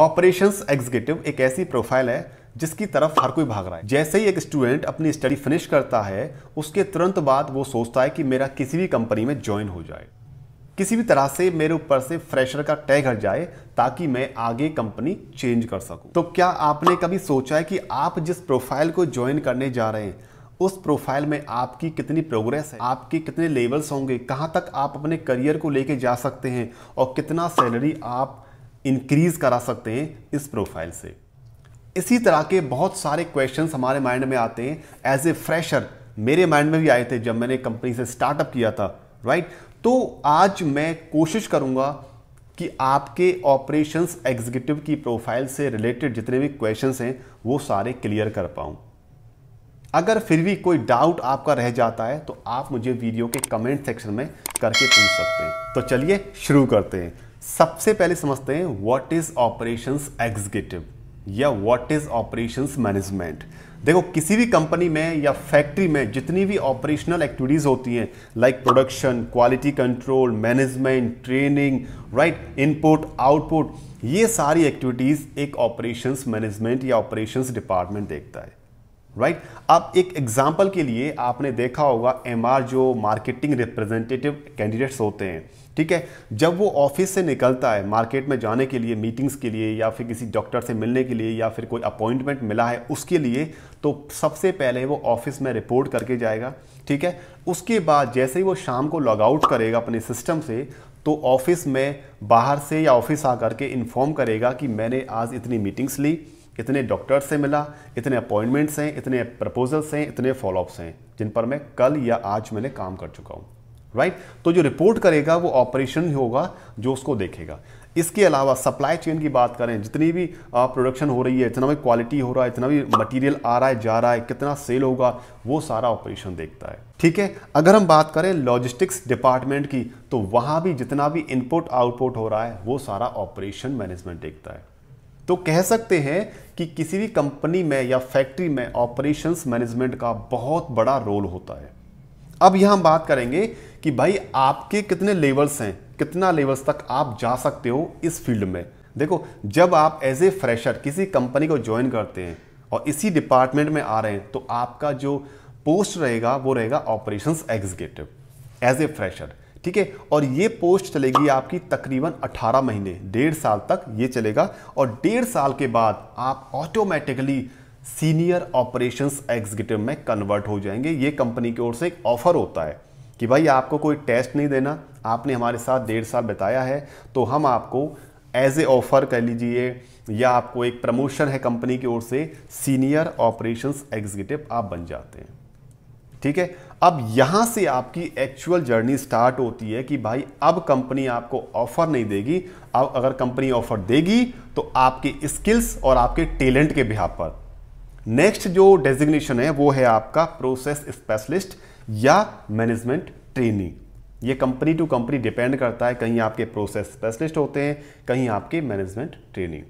Operations executive एक ऐसी profile है जिसकी तरफ हर कोई भाग रहा है जैसे ही एक स्टूडेंट अपनी स्टडी फिनिश करता है उसके तुरंत बाद वो सोचता है कि मेरा किसी भी कंपनी में ज्वाइन हो जाए किसी भी तरह से मेरे ऊपर से फ्रेशर का टैग हट जाए ताकि मैं आगे कंपनी चेंज कर सकूं। तो क्या आपने कभी सोचा है कि आप जिस प्रोफाइल को ज्वाइन करने जा रहे हैं उस प्रोफाइल में आपकी कितनी प्रोग्रेस है आपके कितने लेवल्स होंगे कहाँ तक आप अपने करियर को लेके जा सकते हैं और कितना सैलरी आप इंक्रीज करा सकते हैं इस प्रोफाइल से इसी तरह के बहुत सारे क्वेश्चन हमारे माइंड में आते हैं एज ए फ्रेशर मेरे माइंड में भी आए थे जब मैंने कंपनी से स्टार्टअप किया था राइट तो आज मैं कोशिश करूंगा कि आपके ऑपरेशंस एग्जीक्यूटिव की प्रोफाइल से रिलेटेड जितने भी क्वेश्चंस हैं वो सारे क्लियर कर पाऊं अगर फिर भी कोई डाउट आपका रह जाता है तो आप मुझे वीडियो के कमेंट सेक्शन में करके पूछ सकते हैं तो चलिए शुरू करते हैं सबसे पहले समझते हैं व्हाट इज ऑपरेशंस एग्जीक्यूटिव या व्हाट इज ऑपरेशंस मैनेजमेंट देखो किसी भी कंपनी में या फैक्ट्री में जितनी भी ऑपरेशनल एक्टिविटीज होती हैं like production quality control management training right input output ये सारी एक्टिविटीज एक ऑपरेशंस मैनेजमेंट या ऑपरेशंस डिपार्टमेंट देखता है राइट right? अब एक एग्जाम्पल के लिए आपने देखा होगा एम जो मार्केटिंग रिप्रेजेंटेटिव कैंडिडेट्स होते हैं ठीक है जब वो ऑफिस से निकलता है मार्केट में जाने के लिए मीटिंग्स के लिए या फिर किसी डॉक्टर से मिलने के लिए या फिर कोई अपॉइंटमेंट मिला है उसके लिए तो सबसे पहले वो ऑफिस में रिपोर्ट करके जाएगा ठीक है उसके बाद जैसे ही वो शाम को लॉग आउट करेगा अपने सिस्टम से तो ऑफिस में बाहर से या ऑफिस आ करके इन्फॉर्म करेगा कि मैंने आज इतनी मीटिंग्स ली इतने डॉक्टर्स से मिला इतने अपॉइंटमेंट्स हैं इतने प्रपोजल्स हैं इतने फॉलोअप्स हैं जिन पर मैं कल या आज मैंने काम कर चुका हूँ राइट right? तो जो रिपोर्ट करेगा वो ऑपरेशन होगा जो उसको देखेगा इसके अलावा सप्लाई चेन की बात करें जितनी भी प्रोडक्शन हो रही है इतना भी क्वालिटी हो रहा है इतना भी मटेरियल आ रहा है जा रहा है कितना सेल होगा वो सारा ऑपरेशन देखता है ठीक है अगर हम बात करें लॉजिस्टिक्स डिपार्टमेंट की तो वहाँ भी जितना भी इनपुट आउटपुट हो रहा है वो सारा ऑपरेशन मैनेजमेंट देखता है तो कह सकते हैं कि किसी भी कंपनी में या फैक्ट्री में ऑपरेशंस मैनेजमेंट का बहुत बड़ा रोल होता है अब यहां हम बात करेंगे कि भाई आपके कितने लेवल्स हैं कितना लेवल्स तक आप जा सकते हो इस फील्ड में देखो जब आप एज ए फ्रेशर किसी कंपनी को ज्वाइन करते हैं और इसी डिपार्टमेंट में आ रहे हैं तो आपका जो पोस्ट रहेगा वो रहेगा operations executive as a fresher ठीक है और ये पोस्ट चलेगी आपकी तकरीबन 18 महीने डेढ़ साल तक ये चलेगा और डेढ़ साल के बाद आप ऑटोमेटिकली सीनियर ऑपरेशंस एग्जीक्यूटिव में कन्वर्ट हो जाएंगे ये कंपनी की ओर से एक ऑफर होता है कि भाई आपको कोई टेस्ट नहीं देना आपने हमारे साथ डेढ़ साल बिताया है तो हम आपको एज ए ऑफर कह लीजिए या आपको एक प्रमोशन है कंपनी की ओर से सीनियर ऑपरेशंस एग्जीक्यूटिव आप बन जाते हैं ठीक है अब यहां से आपकी एक्चुअल जर्नी स्टार्ट होती है कि भाई अब कंपनी आपको ऑफर नहीं देगी अब अगर कंपनी ऑफर देगी तो आपके स्किल्स और आपके टैलेंट के बिहार पर नेक्स्ट जो डेजिग्नेशन है वो है आपका प्रोसेस स्पेशलिस्ट या मैनेजमेंट ट्रेनिंग ये कंपनी टू कंपनी डिपेंड करता है कहीं आपके प्रोसेस स्पेशलिस्ट होते हैं कहीं आपके मैनेजमेंट ट्रेनिंग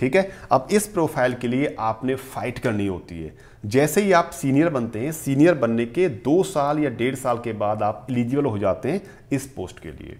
ठीक है अब इस प्रोफाइल के लिए आपने फाइट करनी होती है जैसे ही आप सीनियर बनते हैं सीनियर बनने के दो साल या डेढ़ साल के बाद आप एलिजिबल हो जाते हैं इस पोस्ट के लिए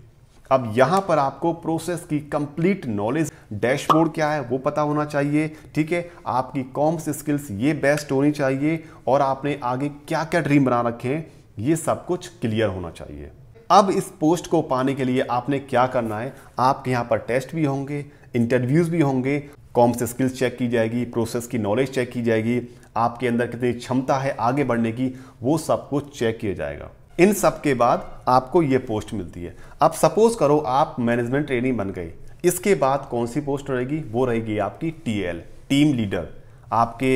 अब यहां पर आपको प्रोसेस की कंप्लीट नॉलेज डैशबोर्ड क्या है वो पता होना चाहिए ठीक है आपकी कॉम्स स्किल्स ये बेस्ट होनी चाहिए और आपने आगे क्या क्या ड्रीम बना रखे हैं ये सब कुछ क्लियर होना चाहिए अब इस पोस्ट को पाने के लिए आपने क्या करना है आपके यहाँ पर टेस्ट भी होंगे इंटरव्यूज भी होंगे कॉम से स्किल्स चेक की जाएगी प्रोसेस की नॉलेज चेक की जाएगी आपके अंदर कितनी क्षमता है आगे बढ़ने की वो सब कुछ चेक किया जाएगा इन सब के बाद आपको ये पोस्ट मिलती है अब सपोज करो आप मैनेजमेंट ट्रेनिंग बन गई इसके बाद कौन सी पोस्ट रहेगी वो रहेगी आपकी टीएल टीम लीडर आपके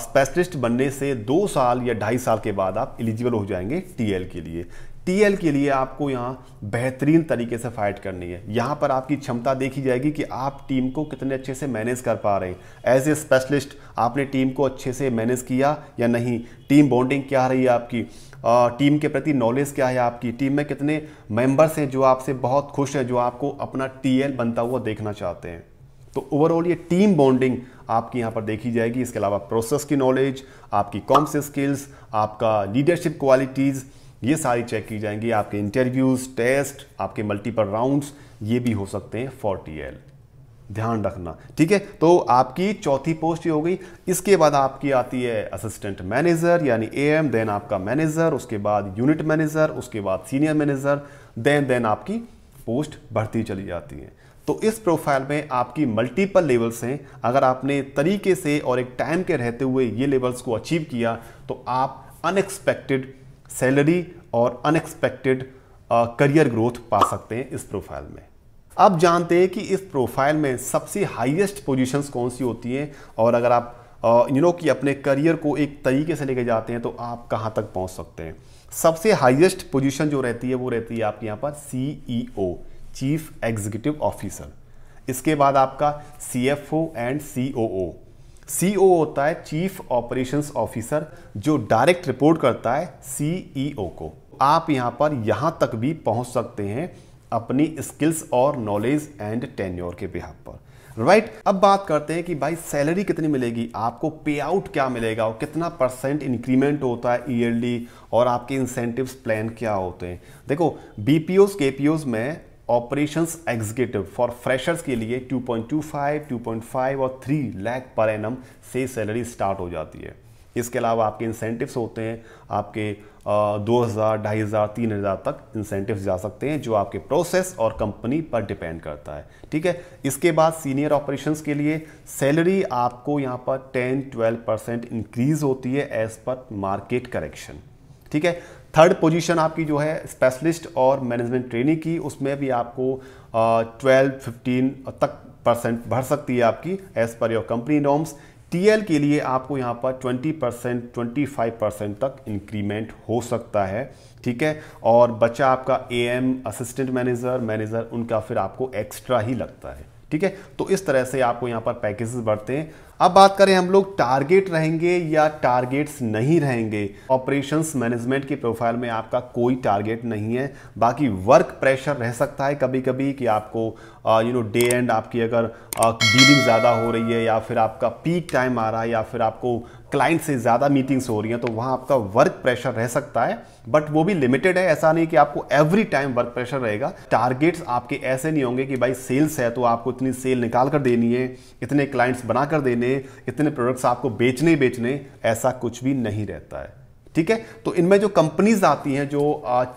स्पेशलिस्ट बनने से दो साल या ढाई साल के बाद आप एलिजिबल हो जाएंगे टीएल के लिए टीएल के लिए आपको यहाँ बेहतरीन तरीके से फाइट करनी है यहाँ पर आपकी क्षमता देखी जाएगी कि आप टीम को कितने अच्छे से मैनेज कर पा रहे हैं एज ए स्पेशलिस्ट आपने टीम को अच्छे से मैनेज किया या नहीं टीम बॉन्डिंग क्या रही है आपकी टीम के प्रति नॉलेज क्या है आपकी टीम में कितने मेंबर्स हैं जो आपसे बहुत खुश हैं जो आपको अपना टीएल बनता हुआ देखना चाहते हैं तो ओवरऑल ये टीम बॉन्डिंग आपकी यहाँ पर देखी जाएगी इसके अलावा प्रोसेस की नॉलेज आपकी कॉम्स स्किल्स आपका लीडरशिप क्वालिटीज़ ये सारी चेक की जाएंगी आपके इंटरव्यूज़ टेस्ट आपके मल्टीपल राउंड्स ये भी हो सकते हैं फॉर एल ध्यान रखना ठीक है तो आपकी चौथी पोस्ट ये हो गई इसके बाद आपकी आती है असिस्टेंट मैनेजर यानी एएम देन आपका मैनेजर उसके बाद यूनिट मैनेजर उसके बाद सीनियर मैनेजर देन देन आपकी पोस्ट बढ़ती चली जाती है तो इस प्रोफाइल में आपकी मल्टीपल लेवल्स हैं अगर आपने तरीके से और एक टाइम के रहते हुए ये लेवल्स को अचीव किया तो आप अनएक्सपेक्टेड सैलरी और अनएक्सपेक्टेड करियर ग्रोथ पा सकते हैं इस प्रोफाइल में आप जानते हैं कि इस प्रोफाइल में सबसे हाईएस्ट पोजीशंस कौन सी होती हैं और अगर आप यू uh, नो कि अपने करियर को एक तरीके से लेके जाते हैं तो आप कहाँ तक पहुँच सकते हैं सबसे हाईएस्ट पोजीशन जो रहती है वो रहती है आपके यहाँ पर सी चीफ एग्जीक्यूटिव ऑफिसर इसके बाद आपका सी एंड सी सीओ होता है चीफ ऑपरेशंस ऑफिसर जो डायरेक्ट रिपोर्ट करता है सीईओ e को आप यहाँ पर यहाँ तक भी पहुँच सकते हैं अपनी स्किल्स और नॉलेज एंड टेन्योर के बिहार पर राइट right? अब बात करते हैं कि भाई सैलरी कितनी मिलेगी आपको पे आउट क्या मिलेगा और कितना परसेंट इंक्रीमेंट होता है ईयरली और आपके इंसेंटिव्स प्लान क्या होते हैं देखो बीपीओस केपीओस में ऑपरेशंस एग्जीक्यूटिव फॉर फ्रेशर्स के लिए 2.25, 2.5 और 3 लाख पर एनम से सैलरी स्टार्ट हो जाती है इसके अलावा आपके इंसेंटिव्स होते हैं आपके दो हज़ार ढाई हज़ार तीन हज़ार तक इंसेंटिव्स जा सकते हैं जो आपके प्रोसेस और कंपनी पर डिपेंड करता है ठीक है इसके बाद सीनियर ऑपरेशंस के लिए सैलरी आपको यहाँ पर टेन ट्वेल्व परसेंट इंक्रीज़ होती है एज़ पर मार्केट करेक्शन ठीक है थर्ड पोजीशन आपकी जो है स्पेशलिस्ट और मैनेजमेंट ट्रेनिंग की उसमें भी आपको ट्वेल्व फिफ्टीन तक परसेंट भर सकती है आपकी as per your company norms TL के लिए आपको यहाँ पर 20 परसेंट ट्वेंटी परसेंट तक इंक्रीमेंट हो सकता है ठीक है और बच्चा आपका एएम असिस्टेंट मैनेजर मैनेजर उनका फिर आपको एक्स्ट्रा ही लगता है ठीक है तो इस तरह से आपको यहाँ पर पैकेजेस बढ़ते हैं अब बात करें हम लोग टारगेट रहेंगे या टारगेट्स नहीं रहेंगे ऑपरेशंस मैनेजमेंट की प्रोफाइल में आपका कोई टारगेट नहीं है बाकी वर्क प्रेशर रह सकता है कभी कभी कि आपको यू नो डे एंड आपकी अगर डीलिंग ज़्यादा हो रही है या फिर आपका पीक टाइम आ रहा है या फिर आपको क्लाइंट से ज़्यादा मीटिंग्स हो रही हैं तो वहाँ आपका वर्क प्रेशर रह सकता है बट वो भी लिमिटेड है ऐसा नहीं कि आपको एवरी टाइम वर्क प्रेशर रहेगा टारगेट्स आपके ऐसे नहीं होंगे कि भाई सेल्स है तो आपको इतनी सेल निकाल कर देनी है इतने क्लाइंट्स बना कर देने में इतने प्रोडक्ट्स आपको बेचने बेचने ऐसा कुछ भी नहीं रहता है ठीक है तो इनमें जो कंपनीज आती हैं जो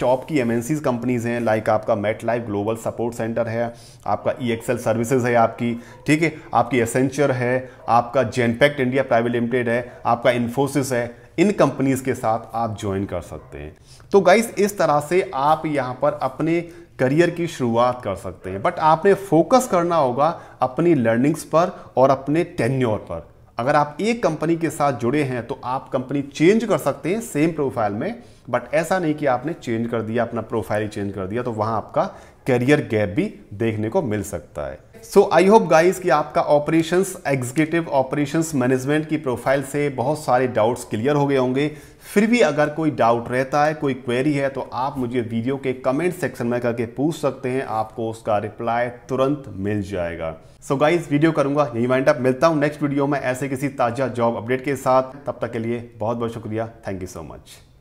टॉप की एम कंपनीज हैं लाइक आपका MetLife global support centre है आपका ई एक्सएल सर्विसेज है आपकी ठीक है आपकी एसेंचर है आपका जेनपैक्ट इंडिया प्राइवेट लिमिटेड है आपका इन्फोसिस है इन कंपनीज के साथ आप ज्वाइन कर सकते हैं तो गाइस इस तरह से आप यहां पर अपने करियर की शुरुआत कर सकते हैं बट आपने फोकस करना होगा अपनी लर्निंग्स पर और अपने टेन्योर पर अगर आप एक कंपनी के साथ जुड़े हैं तो आप कंपनी चेंज कर सकते हैं सेम प्रोफाइल में बट ऐसा नहीं कि आपने चेंज कर दिया अपना प्रोफाइल ही चेंज कर दिया तो वहाँ आपका करियर गैप भी देखने को मिल सकता है सो आई होप गाइस कि आपका ऑपरेशंस एग्जीक्यूटिव ऑपरेशंस मैनेजमेंट की प्रोफाइल से बहुत सारे डाउट्स क्लियर हो गए होंगे फिर भी अगर कोई डाउट रहता है कोई क्वेरी है तो आप मुझे वीडियो के कमेंट सेक्शन में करके पूछ सकते हैं आपको उसका रिप्लाई तुरंत मिल जाएगा सो so गाइस वीडियो करूंगा यही माइंड अप मिलता हूँ नेक्स्ट वीडियो में ऐसे किसी ताज़ा जॉब अपडेट के साथ तब तक के लिए बहुत बहुत शुक्रिया थैंक यू सो मच